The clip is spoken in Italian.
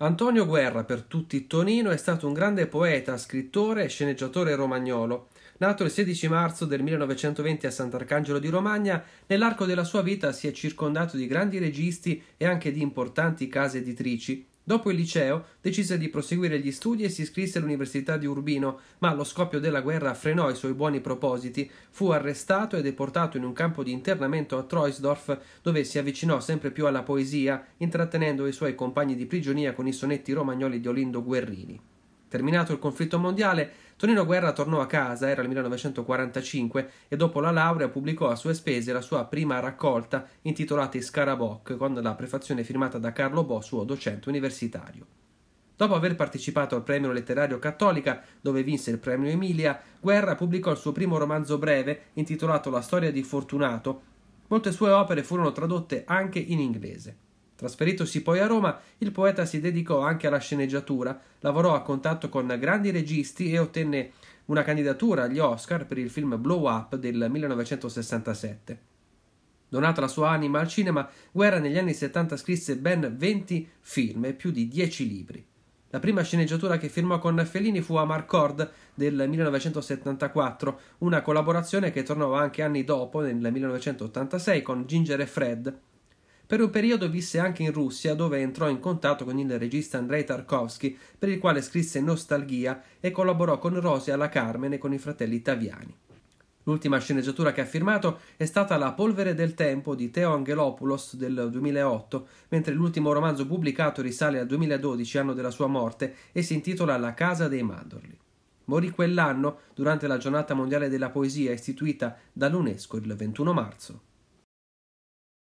Antonio Guerra, per tutti Tonino, è stato un grande poeta, scrittore e sceneggiatore romagnolo. Nato il 16 marzo del 1920 a Sant'Arcangelo di Romagna, nell'arco della sua vita si è circondato di grandi registi e anche di importanti case editrici. Dopo il liceo decise di proseguire gli studi e si iscrisse all'Università di Urbino, ma allo scoppio della guerra frenò i suoi buoni propositi, fu arrestato e deportato in un campo di internamento a Troisdorf, dove si avvicinò sempre più alla poesia, intrattenendo i suoi compagni di prigionia con i sonetti romagnoli di Olindo Guerrini. Terminato il conflitto mondiale, Tonino Guerra tornò a casa, era il 1945, e dopo la laurea pubblicò a sue spese la sua prima raccolta intitolata Scaraboc, con la prefazione firmata da Carlo Bo, suo docente universitario. Dopo aver partecipato al premio letterario Cattolica, dove vinse il premio Emilia, Guerra pubblicò il suo primo romanzo breve intitolato La storia di Fortunato. Molte sue opere furono tradotte anche in inglese. Trasferitosi poi a Roma, il poeta si dedicò anche alla sceneggiatura, lavorò a contatto con grandi registi e ottenne una candidatura agli Oscar per il film Blow Up del 1967. Donata la sua anima al cinema, Guerra negli anni 70 scrisse ben 20 film e più di 10 libri. La prima sceneggiatura che firmò con Fellini fu a Marcord del 1974, una collaborazione che tornò anche anni dopo, nel 1986, con Ginger e Fred, per un periodo visse anche in Russia, dove entrò in contatto con il regista Andrei Tarkovsky, per il quale scrisse Nostalgia e collaborò con Rosia alla Carmen e con i fratelli Taviani. L'ultima sceneggiatura che ha firmato è stata La polvere del tempo di Teo Angelopoulos del 2008, mentre l'ultimo romanzo pubblicato risale al 2012, anno della sua morte, e si intitola La casa dei mandorli. Morì quell'anno durante la giornata mondiale della poesia istituita dall'UNESCO il 21 marzo.